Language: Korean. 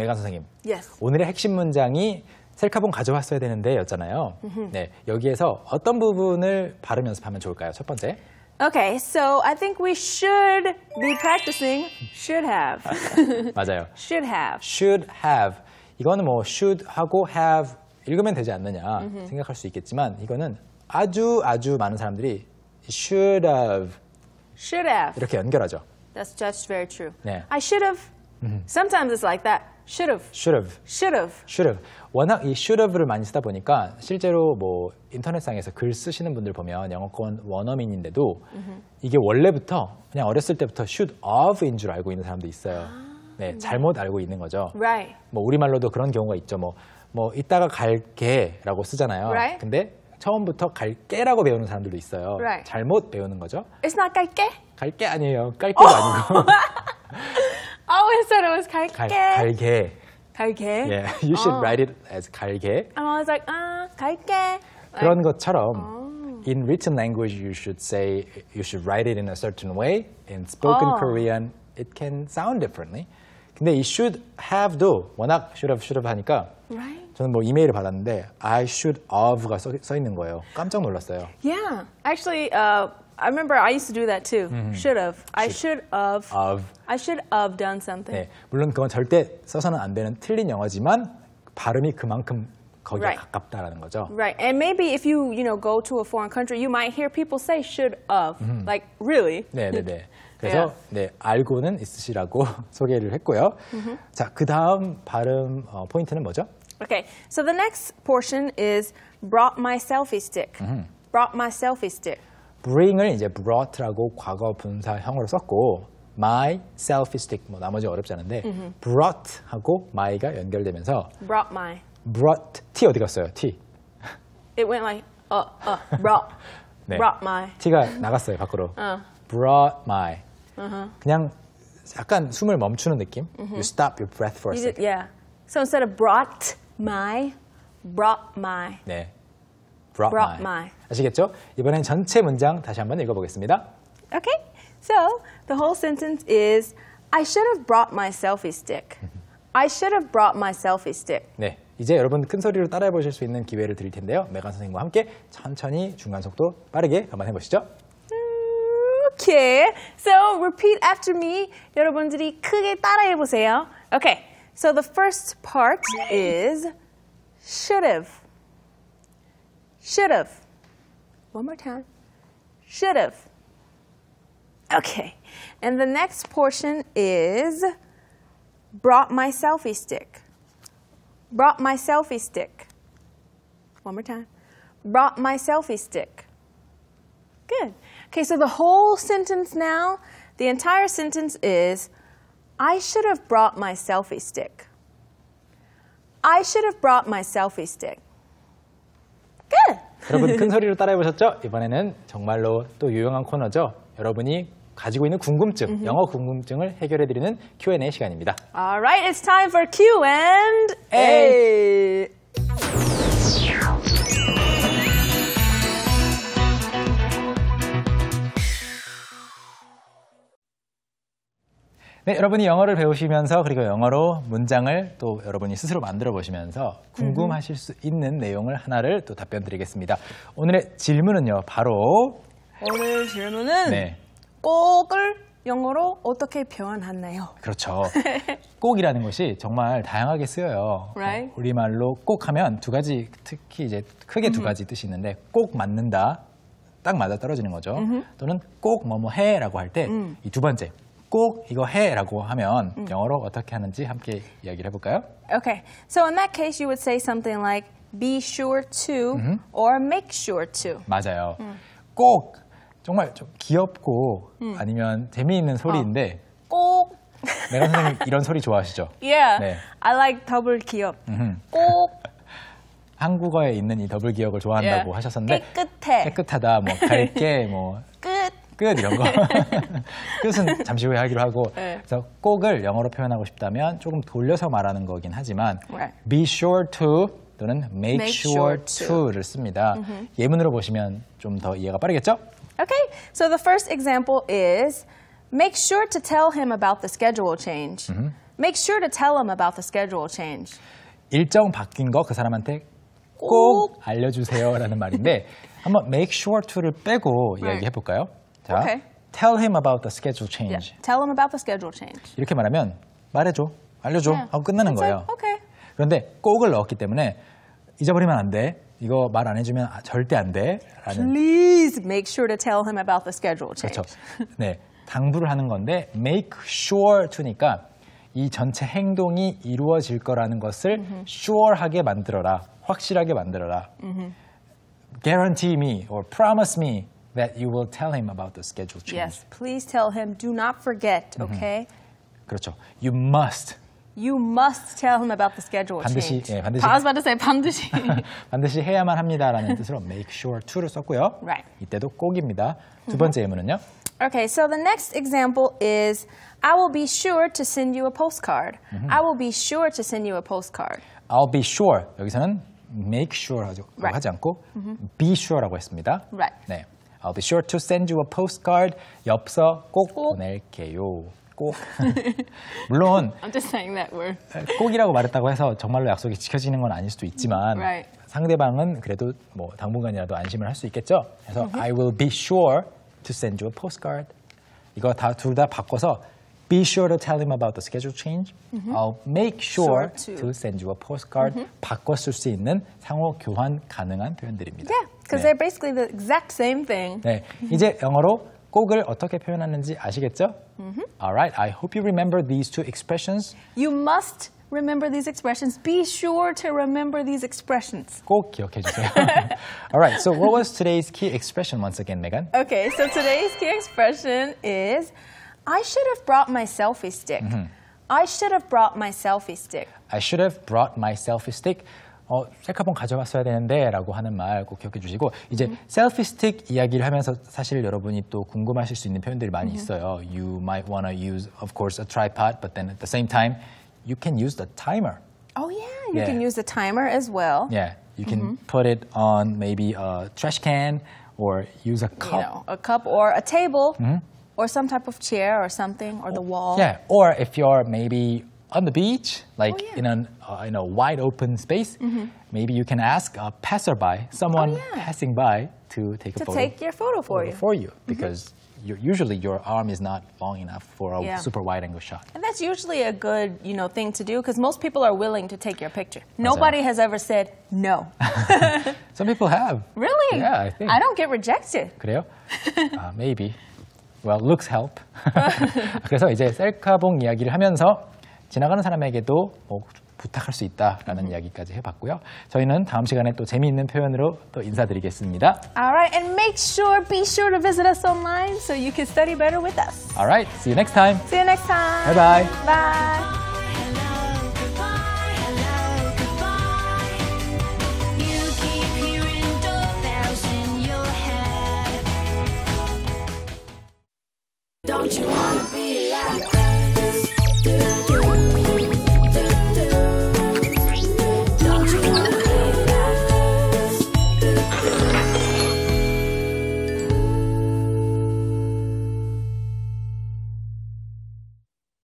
메간 선생님. Yes. 오늘의 핵심 문장이 셀카본 가져왔어야 되는데 였잖아요. 네, 여기에서 어떤 부분을 발음 연습하면 좋을까요? 첫 번째. Okay, so I think we should be practicing should have. 맞아요. should have. should have. 이거는 뭐 should 하고 have 읽으면 되지 않느냐 생각할 수 있겠지만 이거는 아주 아주 많은 사람들이 should have should have 이렇게 연결하죠. That's just very true. 네. I should have 음. Sometimes it's like that. Should have. Should have. Should have. Should have. 워낙 이 should have를 많이 쓰다 보니까 실제로 뭐 인터넷상에서 글 쓰시는 분들 보면 영어권 원어민인데도 이게 원래부터 그냥 어렸을 때부터 should h f 인 줄 알고 있는 사람도 있어요. 아. 네, 잘못 알고 있는 거죠. Right. 뭐 우리말로도 그런 경우가 있죠. 뭐, 뭐 이따가 갈게라고 쓰잖아요. Right. 근데 처음부터 갈게라고 배우는 사람들도 있어요. Right. 잘못 배우는 거죠. It's not 갈게? 갈게 아니에요. 깔게도 어. 아니고. 발음은 갈게. 갈, 갈게. 갈게. Yeah, you should 어. write it as 갈게. And I was like, 아, 갈게. 그런 것처럼 어. in written language you should say you should write it in a certain way. In spoken 어. Korean it can sound differently. 근데 이 should have도 워낙 should have should have 하니까 right. 저는 뭐 이메일을 받았는데 I should of가 써, 써 있는 거예요. 깜짝 놀랐어요. Yeah, actually. Uh, I remember I used to do that too. 음. Mm-hmm. Should have. I should have. of. I should have done something. 네, 물론 그건 절대 써서는 안 되는 틀린 영어지만 발음이 그만큼 거기에 Right. 가깝다라는 거죠. Right. And maybe if you, you know, go to a foreign country, you might hear people say should have. Mm-hmm. Like, really? 네, 네, 네. 그래서 네, 알고는 있으시라고 소개를 했고요. Mm-hmm. 자, 그 다음 발음 어, 포인트는 뭐죠? Okay. So the next portion is brought my selfie stick. Brought my selfie stick. bring을 이제 brought라고 과거 분사형으로 썼고 my self-stick i 뭐 나머지 어렵지 않은데 음흠. brought하고 my가 연결되면서 brought my brought t 어디 갔어요? t It went like uh uh brought 네. brought my t가 나갔어요 밖으로 uh. brought my uh-huh. 그냥 약간 숨을 멈추는 느낌 uh-huh. you stop your breath for a second did, yeah so instead of brought my brought my 네 brought, brought my. my. 아시겠죠? 이번엔 전체 문장 다시 한번 읽어보겠습니다. Okay, so the whole sentence is I should have brought my selfie stick. I should have brought my selfie stick. 네, 이제 여러분 큰 소리로 따라해 보실 수 있는 기회를 드릴 텐데요. 메간 선생님과 함께 천천히 중간 속도 빠르게 한번 해보시죠. Okay, so repeat after me. 여러분들이 크게 따라해 보세요. Okay, so the first part is should have. Should have. One more time. Should have. Okay. And the next portion is brought my selfie stick. Brought my selfie stick. One more time. Brought my selfie stick. Good. Okay, so the whole sentence now, the entire sentence is I should have brought my selfie stick. I should have brought my selfie stick. 여러분 큰 소리로 따라해 보셨죠? 이번에는 정말로 또 유용한 코너죠. 여러분이 가지고 있는 궁금증, 영어 궁금증을 해결해 드리는 Q&A 시간입니다. Alright, it's time for Q and A. 네, 여러분이 영어를 배우시면서 그리고 영어로 문장을 또 여러분이 스스로 만들어 보시면서 궁금하실 수 있는 내용을 하나를 또 답변 드리겠습니다. 오늘의 질문은요, 바로 오늘 질문은 네. 꼭을 영어로 어떻게 표현하나요? 그렇죠. 네. 꼭이라는 것이 정말 다양하게 쓰여요. Right? 어, 우리말로 꼭 하면 두 가지, 특히 이제 크게 두 가지 뜻이 있는데 꼭 맞는다, 딱 맞아 떨어지는 거죠. 또는 꼭 뭐 뭐 해라고 할때 음. 이두 번째 꼭 이거 해라고 하면 음. 영어로 어떻게 하는지 함께 이야기를 해볼까요? Okay, so in that case you would say something like be sure to 음. or make sure to. 맞아요. 음. 꼭 정말 좀 귀엽고 음. 아니면 재미있는 어. 소리인데 어. 꼭 매가 선생님 이런 소리 좋아하시죠? Yeah, 네. I like 더블 기업. 음. 꼭 한국어에 있는 이 더블 기억을 좋아한다고 yeah. 하셨었는데 깨끗해. 깨끗하다, 뭐 밝게, 뭐끝 이런 거. 끝은 잠시 후에 하기로 하고. 네. 그래서 꼭을 영어로 표현하고 싶다면 조금 돌려서 말하는 거긴 하지만 right. be sure to 또는 make, make sure, sure to를 씁니다. Mm -hmm. 예문으로 보시면 좀 더 이해가 빠르겠죠? Okay. So the first example is make sure to tell him about the schedule change. Mm -hmm. Make sure to tell him about the schedule change. 일정 바뀐 거 그 사람한테 꼭, 꼭 알려주세요라는 말인데 한번 make sure to를 빼고 right. 이야기해 볼까요? 자, okay. Tell him about the schedule change. Yeah. Tell him about the schedule change. 이렇게 말하면 말해줘, 알려줘 yeah. 하고 끝나는 It's 거예요. Like, okay. 그런데 꼭을 넣었기 때문에 잊어버리면 안 돼. 이거 말 안 해주면 절대 안 돼. 라는. Please make sure to tell him about the schedule change. 그렇죠. 네, 당부를 하는 건데 make sure to니까 이 전체 행동이 이루어질 거라는 것을 mm-hmm. sure하게 만들어라, 확실하게 만들어라. Mm-hmm. Guarantee me or promise me that you will tell him about the schedule change. Yes, please tell him. Do not forget, mm-hmm. okay? 그렇죠. You must. You must tell him about the schedule 반드시, change. 예, 반드시. I was about to say 반드시. 반드시 해야만 합니다라는 뜻으로 make sure to를 썼고요. Right. 이때도 꼭입니다. 두 번째 예문은요. Mm-hmm. Okay, so the next example is I will be sure to send you a postcard. Mm-hmm. I will be sure to send you a postcard. I'll be sure. 여기서는 make sure 하지, right. 하지 않고 be sure라고 했습니다. Right. 네. I'll be sure to send you a postcard. 엽서 꼭, 꼭? 보낼게요. 꼭. 물론 I'm just saying that word. 꼭이라고 말했다고 해서 정말로 약속이 지켜지는 건 아닐 수도 있지만 right. 상대방은 그래도 뭐 당분간이라도 안심을 할 수 있겠죠. 그래서 mm -hmm. I will be sure to send you a postcard. 이거 다 둘 다 바꿔서 be sure to tell him about the schedule change. Mm -hmm. I'll make sure, sure to. to. send you a postcard. Mm -hmm. 바꿨을수 있는 상호 교환 가능한 표현들입니다. Yeah. because they're basically the exact same thing. 네, 이제 영어로 꼭을 어떻게 표현하는지 아시겠죠? Mm-hmm. All right, I hope you remember these two expressions. You must remember these expressions. Be sure to remember these expressions. 꼭 기억해 주세요. All right, so what was today's key expression once again, Megan? Okay, so today's key expression is I should have brought my selfie stick. Mm-hmm. I should have brought my selfie stick. I should have brought my selfie stick. 어, 셀카봉 가져갔어야 되는데 라고 하는 말 꼭 기억해 주시고 이제 음. 셀피 스틱 이야기를 하면서 사실 여러분이 또 궁금하실 수 있는 표현들이 많이 음. 있어요. You might wanna use of course a tripod but then at the same time you can use the timer. Oh yeah, you yeah. can use the timer as well. Yeah. You can mm -hmm. put it on maybe a trash can or use a cup. You know, a cup or a table. Mm -hmm. Or some type of chair or something, or the wall. Yeah, or if you're maybe on the beach, like oh, yeah. in, a uh, in a wide open space, mm -hmm. maybe you can ask a passerby, someone oh, yeah. passing by, to take to a photo. To take your photo for photo you. For you, mm -hmm. because you're, usually your arm is not long enough for a yeah. super wide angle shot. And that's usually a good you know thing to do because most people are willing to take your picture. Nobody has ever said no. Some people have. Really? Yeah, I think. I don't get rejected. 그래요? uh, maybe. Well, looks help. 그래서 이제 셀카봉 이야기를 하면서 지나가는 사람에게도 뭐 부탁할 수 있다라는 음. 이야기까지 해봤고요. 저희는 다음 시간에 또 재미있는 표현으로 또 인사드리겠습니다. Alright, and make sure, be sure to visit us online so you can study better with us. Alright, see you next time. See you next time. Bye bye. Bye.